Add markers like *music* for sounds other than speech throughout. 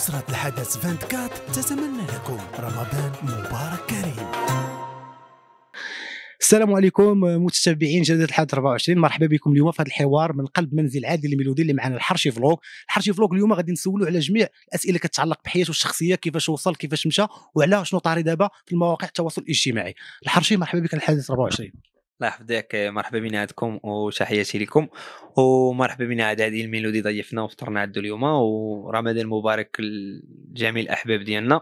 أسرة الحدث 24 تتمنى لكم رمضان مبارك كريم السلام عليكم متتبعين جديد الحدث 24 مرحبا بكم اليوم في هذا الحوار من قلب منزل عادل الميلودي اللي معنا الحرشي فلوغ الحرشي فلوغ اليوم غادي نسولو على جميع الاسئله كتتعلق بحياته الشخصيه كيفاش وصل كيفاش مشى وعلى شنو طاري دابا في المواقع التواصل الاجتماعي الحرشي مرحبا بك الحادث 24 الله يحفظك مرحبا بنا عندكم وتحياتي لكم ومرحبا بنا عاد هذه الميلودي ضيفنا وفطرنا عندو اليوم ورمضان مبارك لجميع الاحباب ديالنا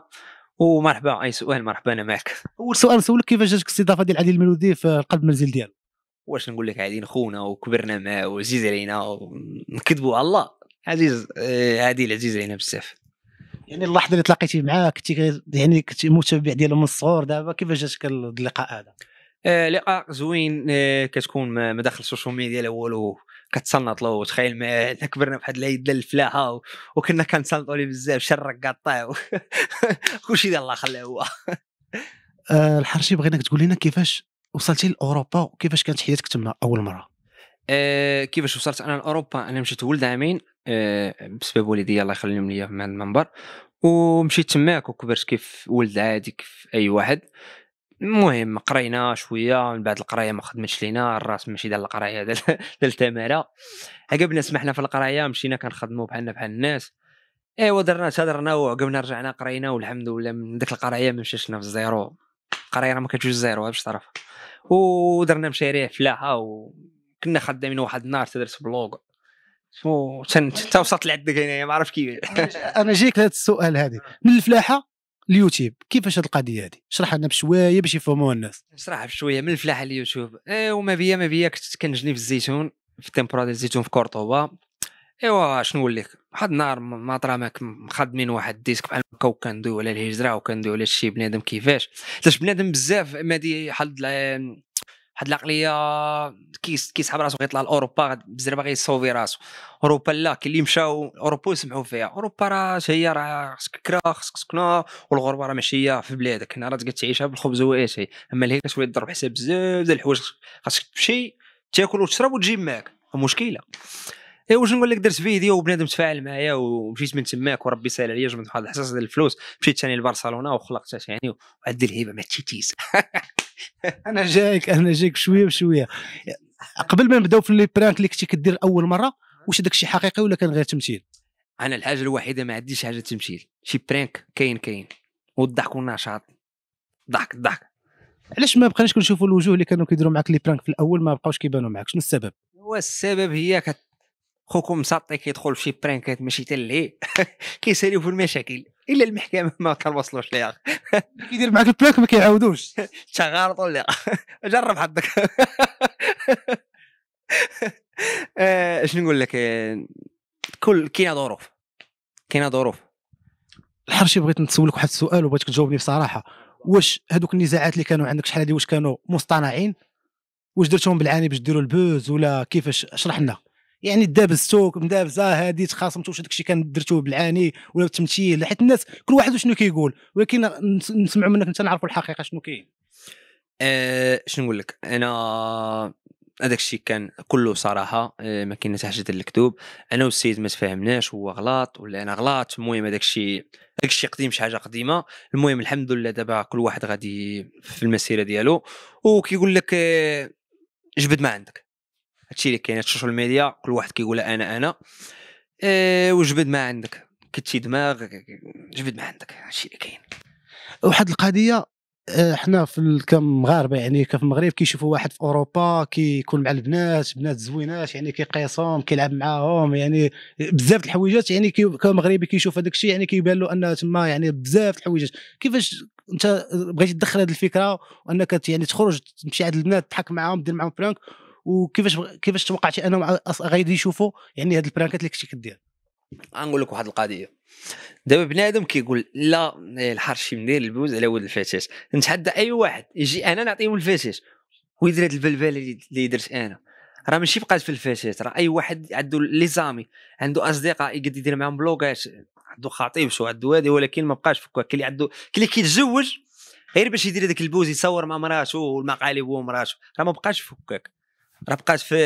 ومرحبا اي سؤال مرحبا انا معك اول سؤال نسولك كيفاش جاتك الاستضافه ديال عادل الميلودي في قلب المنزل ديالو واش نقول لك عادل خونا وكبرنا معاه وعزيز علينا ونكذبوا على الله عزيز آه، عادل عزيز علينا بزاف يعني اللحظه اللي تلاقيتي معاه كنتي يعني كنتي متابع ديالو من الصغر دابا كيفاش جاتك اللقاء هذا آه، لقاء زوين آه، كتكون ما داخل السوشيال ميديا لا والو له تخيل ما كبرنا بواحد العيد الفلاحه وكنا كنسنطوا ليه بزاف شرك قطع *laughs* كلشي ديال الله خلاه هو آه، الحرشي بغيناك تقول لنا كيفاش وصلتي لاوروبا وكيفاش كانت حياتك تما اول مره أه كيفاش وصلت انا لاوروبا انا مشيت ولد عامين أه بسبب والدي الله يخليهم ليا من المنبر ومشيت تماك وكبرت كيف ولد عادي كيف اي واحد المهم قرينا شويه من بعد القرايه ما خدمتش لينا الراس ماشي *laughs* ديال القرايه ديال التماره عقبنا سمحنا في القرايه مشينا كنخدموا بحالنا بحال الناس ايوا درنا تهدرنا وعقبنا رجعنا قرينا والحمد لله من ديك القرايه ما مشاش لنا في الزيرو القرايه راه ما كتجوش الزيرو باش طرف ودرنا مشاريع فلاحه وكنا خدامين واحد النهار تدرس بلوغ حتى وصلت لعندك هنايا ما عرفت كيف انا جيك لهذا السؤال هذه من الفلاحه اليوتيوب كيفاش هذه القضيه هذه اشرح لنا بشويه باش يفهموها الناس نشرحها بشويه من الفلاح اليوتيوب ايوا وما بيا ما بيا كنت كنجني في الزيتون في تيمبورا ديال الزيتون في كورطوبا ايوا شنو نقول لك واحد النهار ما طرا ماك مخدمين واحد الديسك بحال هكا وكندويو على الهجره وكندويو على شي بنادم كيفاش حتى بنادم بزاف ما دي حد واحد العقليه كيس كيسحب راسو غيطلع لاوروبا بزربه غيصوفي راسو اوروبا لا كاين اللي مشاو اوروبا يسمعوا فيها اوروبا راه هي راه خصك كرا خصك سكنه والغربه راه ماشي هي في بلادك هنا راه تقدر تعيشها بالخبز واش شيء اما اللي كتولي تضرب حساب بزاف ديال الحوايج خاصك تمشي تاكل وتشرب وتجيب معاك مشكله اي واش نقول لك درت فيديو وبنادم تفاعل معايا ومشيت من تماك وربي سال عليا جبت واحد الحصص ديال الفلوس مشيت ثاني لبرشلونه وخلقت ثاني وعاد الهيبه ما تشيتيش *laughs* انا جايك انا جايك شويه بشويه قبل ما نبداو في لي برانك اللي كنتي كدير اول مره واش داك الشيء حقيقي ولا كان غير تمثيل انا الحاجه الوحيده ما عنديش حاجه تمثيل شي برانك كاين كاين والضحك والنشاط ضحك ضحك علاش ما بقيناش كنشوفوا الوجوه اللي كانوا كيديروا معك لي برانك في الاول ما بقاوش كيبانوا معك شنو السبب هو السبب هي كت خوكو مساطي كيدخل فشي برانكات ماشي تلهي *laughs* كيساليو في المشاكل الا المحكمه *laughs* ما كنوصلوش ليها *laughs* كيدير معاك البلاك ما كيعاودوش تغارط ولا جرب حظك آه، شنو نقول لك كل كاينه ظروف كاينه ظروف الحرشي بغيت نسولك واحد السؤال وبغيتك تجاوبني بصراحه واش هذوك النزاعات اللي كانوا عندك شحال هذه واش كانوا مصطنعين واش درتهم بالعاني باش ديروا البوز ولا كيفاش اشرح لنا يعني دابزتوك سوق مدابز اه هادي تخاصمتو واش داكشي كان درتو بالعاني ولا بالتمثيل حيت الناس كل واحد وشنو كيقول ولكن نسمعوا منك انت نعرفوا الحقيقه شنو كاين أه شنو نقول لك انا هذاك الشيء كان كله صراحه آه، ما كاين حتى حاجه للكذوب انا والسيد ما تفاهمناش هو غلط ولا انا غلط المهم هذاك الشيء هذاك الشيء قديم شي حاجه قديمه المهم الحمد لله دابا كل واحد غادي في المسيره ديالو وكيقول لك آه، جبد ما عندك هادشي اللي كاين السوشيال ميديا كل واحد كيقول انا انا إيه وجبد ما عندك كتشي دماغ جبد ما عندك هادشي اللي كاين واحد القضيه آه، حنا في كمغاربه يعني كف المغرب كيشوفوا واحد في اوروبا كيكون مع البنات بنات زوينات يعني كيقيسهم كيلعب معاهم يعني بزاف الحويجات يعني كمغربي كيشوف هذاك الشيء يعني كيبان له ان تما يعني بزاف الحويجات كيفاش انت بغيتي تدخل هذه الفكره وانك يعني تخرج تمشي عند البنات تضحك معاهم دير معاهم بلانك وكيفاش كيفاش توقعتي انهم غادي يشوفوا يعني هاد البرانكات اللي كنتي كدير غنقول لك واحد القضيه دابا بنادم كيقول لا إيه، الحرشي مدير البوز على ولد الفتاش نتحدى اي واحد يجي انا نعطيه الفتاش ويدير هاد البلبله اللي درت انا راه ماشي بقات في الفتاش راه اي واحد عنده لي زامي عنده اصدقاء يقد يدير معاهم بلوكات عنده شو عنده هذه ولكن ما بقاش في كاين اللي عنده كاين اللي كيتزوج غير باش يدير هذاك البوز يصور مع مراته والمقالب هو مراته راه ما بقاش فكاك راه بقات في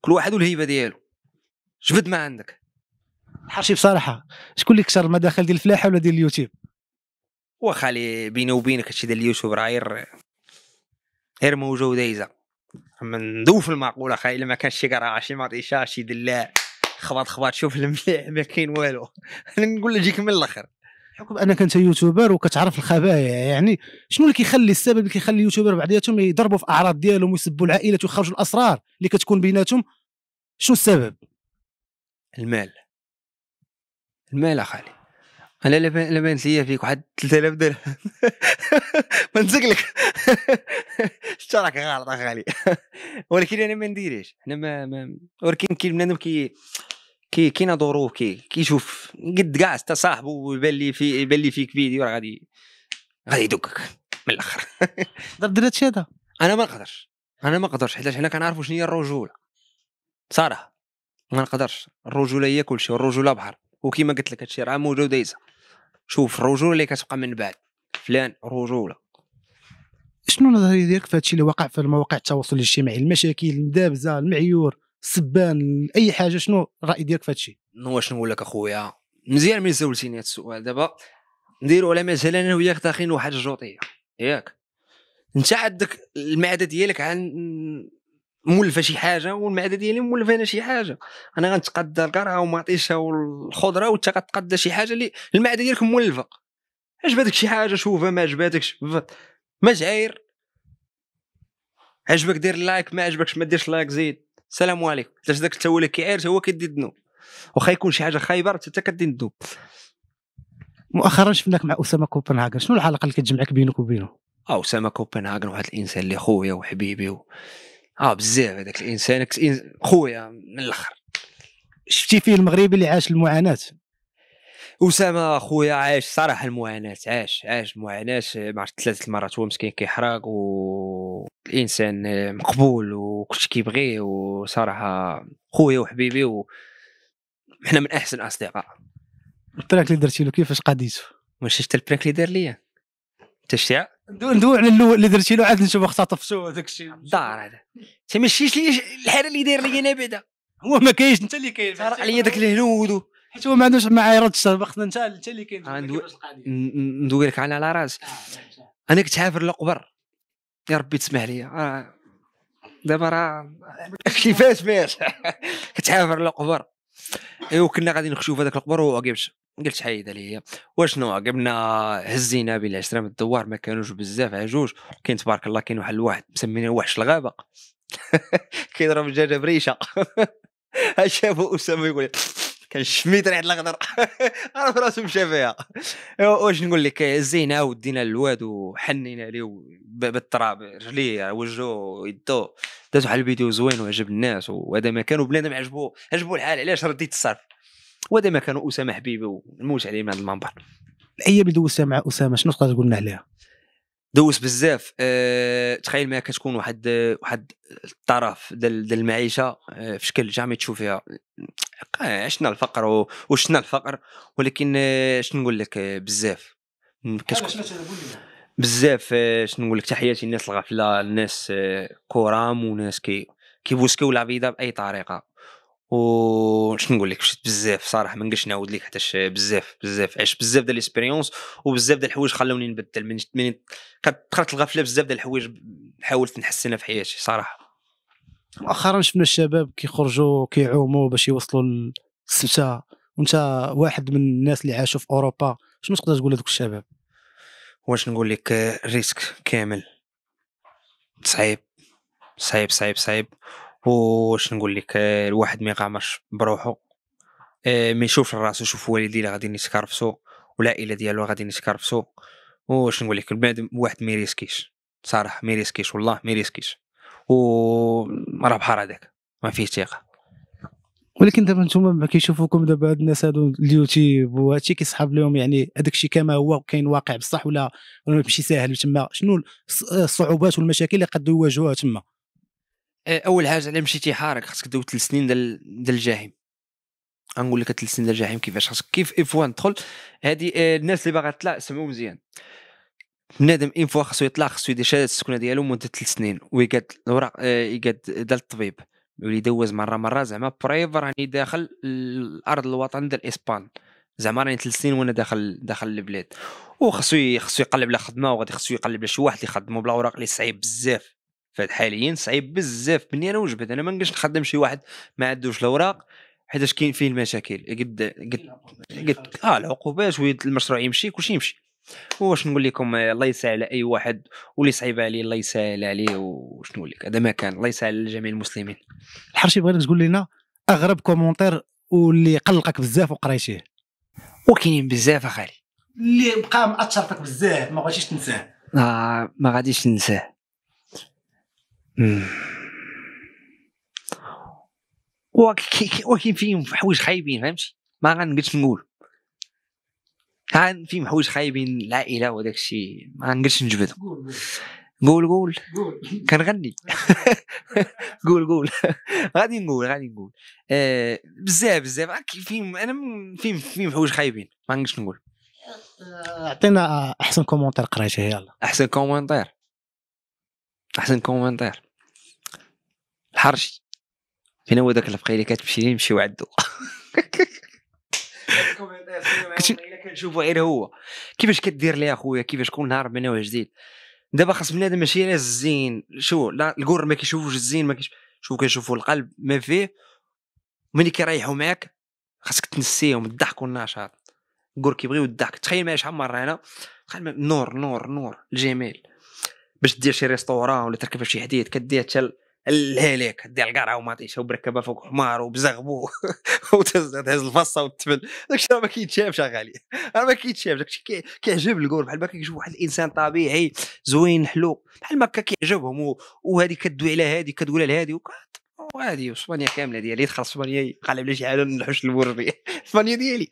كل واحد والهيبه ديالو جبد ما عندك حرشي بصراحه شكون اللي كثر المداخل ديال الفلاحه ولا ديال اليوتيوب واخا لي بيني وبينك هادشي ديال اليوتيوب راه غير غير موجود دايزه اما ندوف المعقوله خا الا ما كانش شي قرعه شي مطيشه شي دلاع خبط خبط شوف المليح ما كاين والو *laughs* نقول لك جيك من الاخر بحكم انك انت يوتيوبر وكتعرف الخبايا يعني شنو اللي كيخلي السبب اللي كيخلي اليوتيوبر بعضياتهم يضربوا في اعراض ديالهم ويسبوا العائلات ويخرجوا الاسرار اللي كتكون بيناتهم شنو السبب المال المال اخالي انا لا بانت ليا فيك واحد 3000 درهم *laughs* ما نسكلك الشراك *laughs* غلط اخالي *laughs* ولكن انا ما نديرش انا ما ولكن كاين بنادم كي كي كاينه ظروف كي كيشوف قد كاع حتى صاحبو يبان لي في يبان لي فيك فيديو راه غادي غادي يدقك من الاخر تقدر دير هادشي هذا انا ما نقدرش انا ما نقدرش حيت حنا كنعرفوا شنو هي الرجوله صراحه ما نقدرش الرجوله هي كلشي والرجوله بحر وكيما قلت لك هادشي راه موجه ودايزه شوف الرجوله اللي كتبقى من بعد فلان رجوله شنو النظريه ديالك في هادشي اللي واقع في المواقع التواصل الاجتماعي المشاكل المدابزه المعيور سبان اي حاجه شنو الراي ديالك في هادشي هو شنو نقول لك اخويا مزيان ملي زولتيني هذا السؤال دابا نديرو على مثلا انا وياك داخلين واحد الجوطيه ياك انت عندك المعده ديالك عن مولفه شي حاجه والمعده ديالي مولفه انا شي حاجه انا غنتقدى القرعه ومعطيشها والخضره وانت غتقدى شي حاجه اللي المعده ديالك مولفه عجبتك شي حاجه شوفها ما عجباتكش ما تعاير عجبك دير لايك ما عجبكش ما ديرش لايك زيد السلام عليكم حيتاش داك التو هو اللي كيعير هو كيدي الذنوب واخا يكون شي حاجه خايبه راه انت كدي الذنوب مؤخرا شفناك مع اسامه كوبنهاغن شنو العلاقه اللي كتجمعك بينك وبينه اه اسامه كوبنهاغن واحد الانسان اللي خويا وحبيبي و... اه بزاف هذاك الانسان خويا من الاخر شفتي فيه المغربي اللي عاش المعاناه اسامه اخويا عاش صراحه المعاناه عاش عاش معاناه مع ثلاث مرات هو مسكين كيحرق الانسان مقبول وكلشي كيبغيه وصراحه خويا وحبيبي وحنا من احسن اصدقاء البراك اللي درتي له كيفاش قضيته ماشي شفت البراك اللي دار ليا انت شتي ندوي على الاول اللي درتي له عاد نشوف اختطفتو هذاك الشيء الدار هذا انت ماشي الحاله اللي داير ليا انا بعدا هو ما كاينش انت اللي كاين فرق عليا داك الهنود هو ما عندوش معايا رد خصنا انت انت اللي كاين آه، ندوي لك انا على راس آه، انا كنت عافر لقبر يا ربي تسمح لي آه، دابا راه *laughs* كيفاش فاش *laughs* كنت عافر لقبر ايوا كنا غادي نخشوف هذاك القبر وهو قلت حيد عليا واشنو عقبنا هزينا عشره من الدوار ما كانوش بزاف عجوج كاين تبارك الله كاين واحد الواحد مسميني وحش الغابه *laughs* كيضرب الدجاجه بريشه شافو اسامه يقول كان شميت ريحه الاخضر عرف *laughs* راسو مشى فيها واش نقول لك عاود ودينا للواد وحنينا عليه بالتراب رجليه وجهه يدو دازو بحال الفيديو زوين وعجب الناس وهذا ما كانوا وبنادم عجبو عجبو الحال علاش رديت الصرف وهذا ما كانوا اسامه حبيبي ونموت عليه من هذا المنبر الايام اللي دوزتها مع اسامه شنو تقدر تقول لنا عليها دوس بزاف أه تخيل ما كتكون واحد واحد الطرف ديال المعيشه أه في شكل جامي تشوف فيها عشنا آه، الفقر وشنا الفقر ولكن آه، شنو نقول لك آه، بزاف كتكون بزاف شنو نقول لك تحياتي الناس الغفله الناس كرام وناس كي كيبوسكيو العبيده باي طريقه وش نقول لك مشيت بزاف صراحه ما نقدرش نعاود لك حتى بزاف بزاف عشت بزاف ديال الاسبيريونس وبزاف ديال الحوايج خلوني نبدل من من دخلت الغفله بزاف ديال الحوايج حاولت نحسنها في حياتي صراحه مؤخرا شفنا الشباب كيخرجوا كيعوموا باش يوصلوا للسته وانت واحد من الناس اللي عاشوا في اوروبا شنو تقدر تقول لهذوك الشباب واش نقول لك آه، ريسك كامل صعيب صعيب صعيب صعيب واش نقول لك آه، الواحد ما يغامرش بروحو آه، ما يشوفش راسو يشوف والديه اللي غادي يتكرفسو والعائله ديالو غادي يتكرفسو واش نقول لك البنادم واحد ما يريسكيش صراحه ما يريسكيش والله ما يريسكيش و راه بحال هذاك ما فيه ثقه ولكن دابا نتوما كيشوفوكم دابا هاد الناس هادو اليوتيوب وهادشي كيصحاب لهم يعني هذاك الشيء كما هو كاين واقع بصح ولا ولا ماشي ساهل تما شنو الصعوبات والمشاكل اللي قد يواجهوها تما اول حاجه الا مشيتي حارك خاصك دوز 3 سنين ديال ديال الجحيم غنقول لك 3 سنين ديال الجحيم كيفاش خاصك كيف اف 1 تدخل هادي الناس اللي باغا تطلع سمعوا مزيان بنادم اون فوا خاصو يطلع خاصو يدير شهاده السكنه ديالو مده 3 سنين ويقاد الوراق يقاد ديال الطبيب يولي دوز مره مره زعما بريف راني داخل الارض الوطن ديال اسبان زعما راني 3 سنين وانا داخل داخل البلاد وخاصو خاصو يقلب على خدمه وغادي خاصو يقلب على شي واحد اللي يخدمو بلا اوراق اللي صعيب بزاف حاليا صعيب بزاف مني انا وجبت انا ما نقدرش نخدم شي واحد ما عندوش الاوراق حيتاش كاين فيه المشاكل قد قد قد اه العقوبات شويه المشروع يمشي كلشي يمشي واش نقول لكم الله يسهل على اي واحد واللي صعيب عليه الله يسهل عليه واش نقول لك هذا ما كان الله يسهل على جميع المسلمين الحرشي بغيتك تقول لنا اغرب كومونتير واللي قلقك بزاف وقريتيه وكاينين بزاف اخالي اللي بقى مأثر فيك بزاف ما بغيتيش تنساه آه ما غاديش ننساه *laughs* ولكن فيهم حوايج خايبين فهمتي ما غنقدش نقول كان فيهم حوايج خايبين العائله وداك الشيء ما غنقدش نجبد قول قول كنغني *laughs* قول قول غادي نقول غادي نقول آه بزاف بزاف آه، فيهم انا فيهم فيهم حوايج خايبين ما غنقدش نقول اعطينا احسن كومونتير قريته يلا احسن كومونتير احسن كومونتير الحرشي فين هو ذاك الفقيه اللي كتمشي ليه نمشيو عندو كنشوفو غير هو كيفاش كدير ليه اخويا كيفاش كل نهار بناوه جديد دابا خاص بنادم ماشي غير الزين شو لا الكور ما كيشوفوش الزين ما كيش شو كيشوفو القلب ما فيه ملي كيريحو معاك خاصك تنسيهم الضحك والنشاط الكور كيبغيو الضحك تخيل معايا شحال مره انا نور نور نور الجميل باش دير شي ريستوران ولا تركب شي حديد كدير حتى الهيليك دي القرعه وماطيشه بركبها فوق حمار وبزغبو *laughs* وتهز الفصه وتتبل داك الشيء ما كيتشافش اغالي راه ما كيتشافش داك الشيء كيعجب الكور بحال ما كيشوف واحد الانسان طبيعي زوين حلو بحال ما كيعجبهم وهذه كدوي على هذه كتقول على هذه وهذه اسبانيا كامله ديالي دخل اسبانيا قلب على شي حاجه نحوش البربي اسبانيا *laughs* ديالي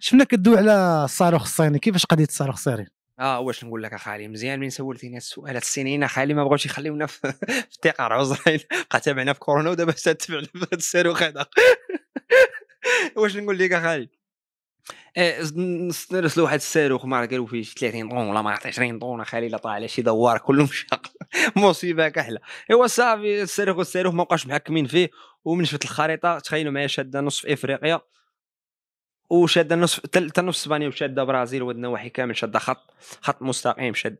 شفنا كدوي على الصاروخ الصيني كيفاش قضيه الصاروخ الصيني اه واش نقول لك اخالي مزيان من سولتيني السؤال السنين اخالي ما بغاوش يخليونا *laughs* في التقع عذرين بقى تابعنا في كورونا ودابا تتبعنا في هذا الصاروخ هذا واش نقول لك اخالي آه، نرسلوا واحد الصاروخ ما قالوا فيه 30 طون ولا ما 20 طون اخالي لا طاح على شي دوار كله مشاق *laughs* مصيبه كحله ايوا صافي الصاروخ والصاروخ ما بقاش محكمين فيه ومن شفت الخريطه تخيلوا معايا شاده نصف افريقيا وشاده نصف حتى نصف اسبانيا وشاده برازيل واحد كامل شاده خط خط مستقيم شاد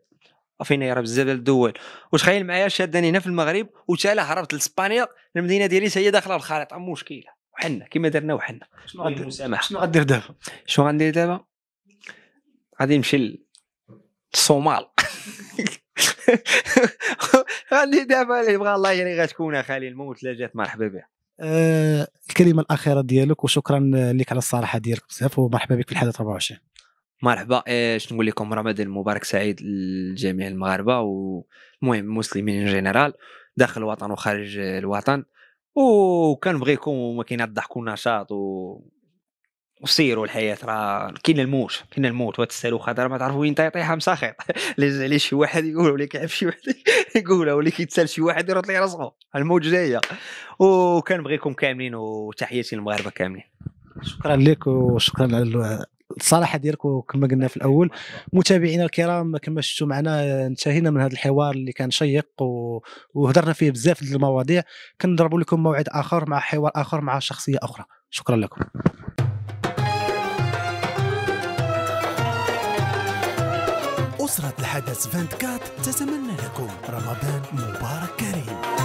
فينا يرى بزاف ديال الدول وتخيل معايا شادني هنا في المغرب وتالا هربت لاسبانيا المدينه ديالي هي داخله الخريطه مشكله وحنا كما درنا وحنا شنو غندير المسامحه شنو غندير دابا شنو غندير دابا غادي نمشي للصومال *laughs* غادي دابا اللي بغى الله يعني غتكون خالي الموت لا جات مرحبا بها آه الكلمه الاخيره ديالك وشكرا لك على الصراحه ديالك بزاف ومرحبا بك في الحدث 24 مرحبا اش آه، نقول لكم رمضان مبارك سعيد لجميع المغاربه والمهم المسلمين ان جينيرال داخل الوطن وخارج الوطن وكنبغيكم وما كاين الضحك والنشاط وسيروا الحياه راه كاين الموت كاين الموت وتسالوا خاطر ما تعرفوا وين طيطيها مساخيط *laughs* لي شي واحد يقولوا لي كيعرف شي واحد *laughs* يقولها واللي كيتسال شي واحد يرد لي راسه الموت جايه وكنبغيكم كاملين وتحياتي للمغاربه كاملين شكرا لك وشكرا على الصراحه ديالك وكما قلنا في الاول متابعينا الكرام كما شفتوا معنا انتهينا من هذا الحوار اللي كان شيق وهدرنا فيه بزاف ديال المواضيع كنضربوا لكم موعد اخر مع حوار اخر مع شخصيه اخرى شكرا لكم أسرة الحدث 24 تتمنى لكم رمضان مبارك كريم